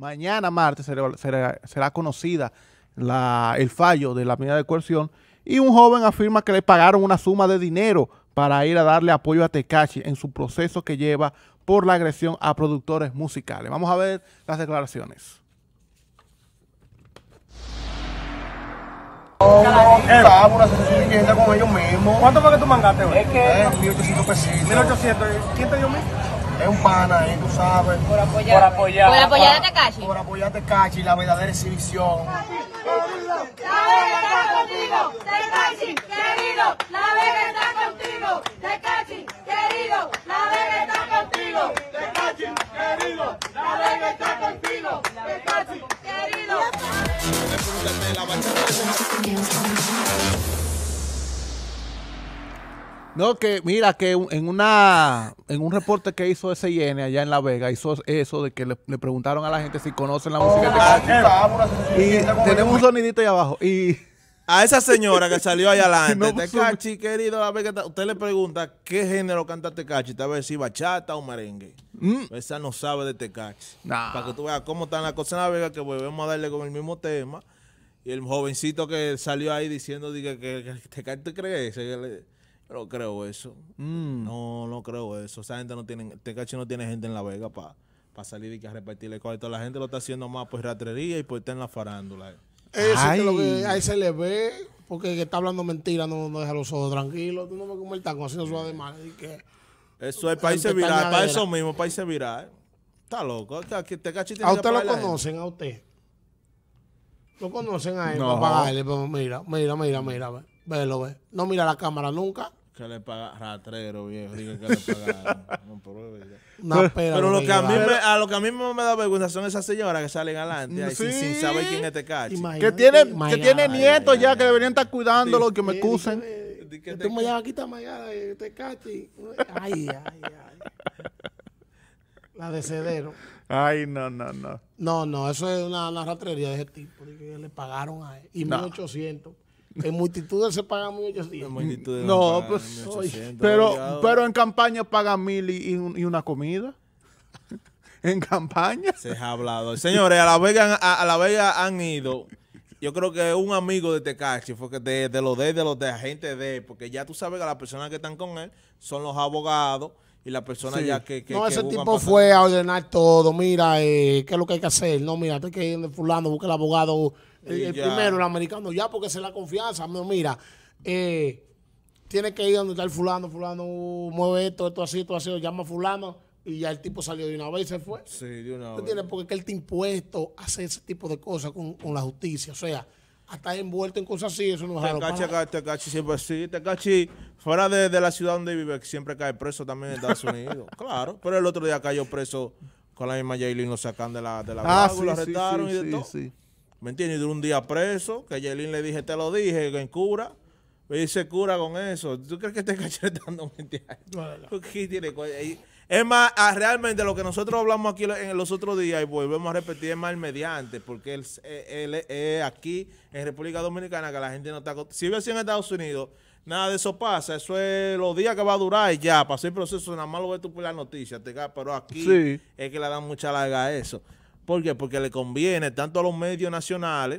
Mañana, martes, será, conocida el fallo de la medida de coerción y un joven afirma que le pagaron una suma de dinero para ir a darle apoyo a Tecachi en su proceso que lleva por la agresión a productores musicales. Vamos a ver las declaraciones. ¿Cuánto 1.800 es un pana tú sabes. Por apoyar. Por apoyar. Por apoyar a Tekashi. Por apoyar a Tekashi, la verdadera exhibición. La Vega está contigo, Tekashi, querido. La Vega está contigo, Tekashi, querido. La Vega está contigo, Tekashi, querido. La Vega está contigo, Tekashi, querido. No, que mira, que en una en un reporte que hizo SIN allá en La Vega, hizo eso de que le, preguntaron a la gente si conocen la ah, música de ah, ah, Y tenemos un sonidito ahí abajo. Y a esa señora que salió allá adelante, pues, Tecachi, este querido, usted le pregunta qué género canta Tecachi, este tal vez si bachata o merengue. Mm. Esa no sabe de Tecachi. Este Para que tú veas cómo están las cosas en La Vega, que volvemos a darle con el mismo tema. Y el jovencito que salió ahí diciendo, dije, que, te Tecachi te crees. Pero creo eso. Mm. no, no creo eso. Esa gente no tiene, Tecachi no tiene gente en La Vega para pa salir y que repartirle cosas. La gente lo está haciendo más por ratrería y por estar en la farándula. Eh. Eso es lo que ahí se le ve, porque que está hablando mentira no, no deja los ojos tranquilos. Tú no ves cómo él está haciendo su además. Eso es país virar para eso mismo, se virar Está loco. a usted lo conocen, a usted. Lo conocen a él no. para pagarle. Pues, mira, mira, mira, mira. velo, ve. No mira la cámara nunca le paga ratrero, viejo. que le pagaron. pero, no, pero lo que a mí me, a lo que a mí me da vergüenza son esas señoras que salen adelante sin, saber quién es este cacho. Que tiene que nietos ya que deberían estar cuidándolo y que me excusen. Que, eh, tú me llevas aquí esta mañana te eh, cachi. Ay, ay, ay. La de Cedero. Ay, no, no, no. No, no, eso es una, una ratrería de ese tipo. Que le pagaron a él. Y no. 1800. En multitudes se pagan 1800. No, pues, pero, pero en campaña pagan mil y, una comida en campaña. Se ha hablado. Señores, a La Vega, a, la Vega han ido. Yo creo que un amigo de Tecachi fue que de, de los de, de los de agentes de, porque ya tú sabes que las personas que están con él son los abogados y la persona ya que, No, ese tipo fue a ordenar todo. Mira, eh, ¿qué es lo que hay que hacer? No, mira, hay que ir fulano, busca el abogado. El, primero, el americano, ya porque se la confianza. No, mira, eh, tiene que ir donde está el fulano, fulano, uh, mueve esto, esto así, esto así, llama a fulano. Y ya el tipo salió de una vez y se fue. Sí, de una vez. tienes Porque es que él te impuesto a hacer ese tipo de cosas con la justicia. O sea, hasta envuelto en cosas así, eso no es Te caché, te caché, siempre sí, caché. fuera de, de, la ciudad donde vive, siempre cae preso también en Estados Unidos, claro, pero el otro día cayó preso con la misma Jailin, lo sacan de la, de la ah, lo arrestaron y de todo. ¿Me entiendes? Y de un día preso, que Jailin le dije, te lo dije, en cura. Me dice cura con eso. ¿Tú crees que este caché está dando mentira? No, no. tiene es más, realmente lo que nosotros hablamos aquí en los otros días, y volvemos a repetir, es más el mediante, porque él, eh, aquí en República Dominicana que la gente no está... Si vive en Estados Unidos, nada de eso pasa. Eso es los días que va a durar y ya. Pasé el proceso, nada más lo ves tú por las noticias. Pero aquí es que le dan mucha larga a eso. ¿Por qué? Porque le conviene tanto a los medios nacionales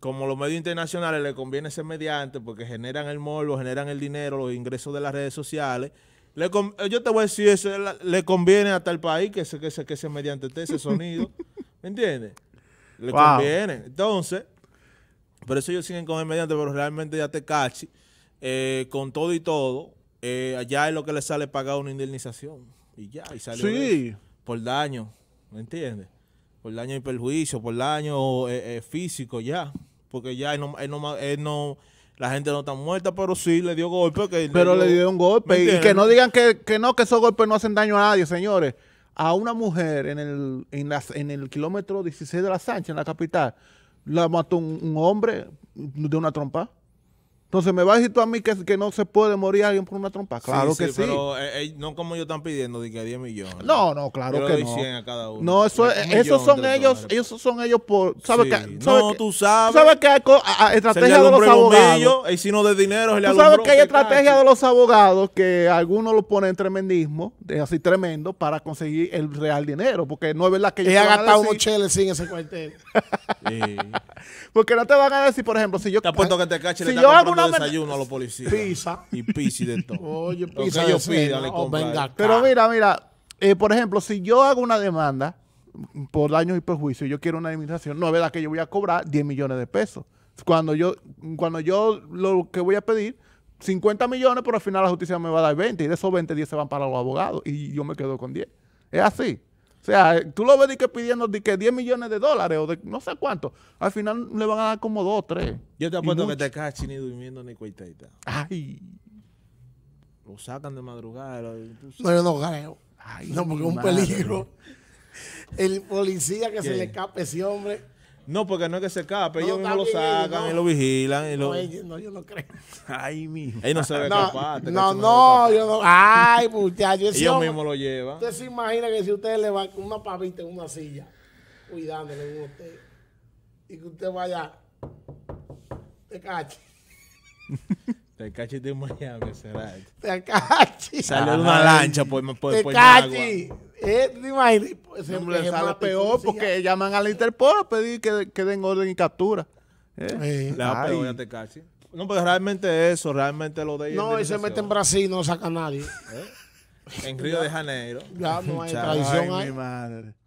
como a los medios internacionales, le conviene ser mediante porque generan el morbo, generan el dinero, los ingresos de las redes sociales eh, yo te voy a decir eso, le conviene hasta el país que se, que se, que se mediante este, ese sonido. ¿Me entiendes? Le conviene. Entonces, por eso ellos siguen con el mediante, pero realmente ya te cachi. Eh, con todo y todo, eh, allá es lo que le sale pagar una indemnización. Y ya, y sale por daño. ¿Me entiendes? Por daño y perjuicio, por daño físico, ya. Porque ya no la gente no está muerta, pero sí le dio golpe. Que pero le dio, un golpe. Y que no digan que, no, que esos golpes no hacen daño a nadie, señores. A una mujer en el, en en el kilómetro 16 de la Sánchez, en la capital, la mató un hombre de una trompa. Entonces, ¿me vas a decir tú a mí que, que no se puede morir alguien por una trompa? Claro que sí. Pero eh, eh, no como ellos están pidiendo de que 10 millones. No, no, claro Yo que no. 100 a cada uno. No, eso, es, esos son ellos, esos son ellos por, ¿sabes sí. que, ¿sabes que, tú sabes. que hay a, estrategia de los abogados? y si no de dinero, ¿Tú sabes que hay estrategia de los abogados que algunos lo ponen en tremendismo, de, así tremendo, para conseguir el real dinero, porque no es verdad que ellos ha gastado unos cheles sin ese cuartel. sí. Porque no te van a decir, por ejemplo, si yo... Te apuesto que te cache, si yo hago una desayuno a los policías. Pizza. Y pizza de todo. Oye, pizza. ellos Pero mira, mira, eh, por ejemplo, si yo hago una demanda por daños y perjuicios, y yo quiero una administración, no es verdad que yo voy a cobrar 10 millones de pesos. Cuando yo, cuando yo lo que voy a pedir 50 millones, pero al final la justicia me va a dar 20 y de esos 20, 10 se van para los abogados y yo me quedo con 10. Es así. O sea, tú lo ves que pidiendo 10 millones de dólares o de no sé cuánto. Al final le van a dar como 2 3. Yo te apuesto que te cachen ni durmiendo ni cuitadita. Ay. Lo sacan de madrugada. Bueno, yo no creo. Ay, no, porque es un peligro. El policía que se le escape ese hombre no, porque no es que se escape, ellos no lo sacan y lo vigilan. Y lo... No, no, yo no creo. Ay, mijo. Ahí no se ve escapar. No, no, yo no. Ay, muchacho, ellos hombre, mismos lo llevan. Usted se imagina que si usted le va una pavita en una silla, cuidándole a usted, y que usted vaya, te cache. Te Tecachi de mañana, será. Tecachi. Salió ah, de una lancha pues, Te puede pues, Tecachi. Eh, ¿Te imaginas? Pues, se no, sale peor porque llaman a la Interpol a pedir que, que den orden y captura. ¿Eh? Eh, la peor a Tecachi. No, pero realmente eso, realmente lo de ellos. No, y se mete en Brasil no saca a nadie. En Río de Janeiro. Ya no hay tradición ahí. mi madre.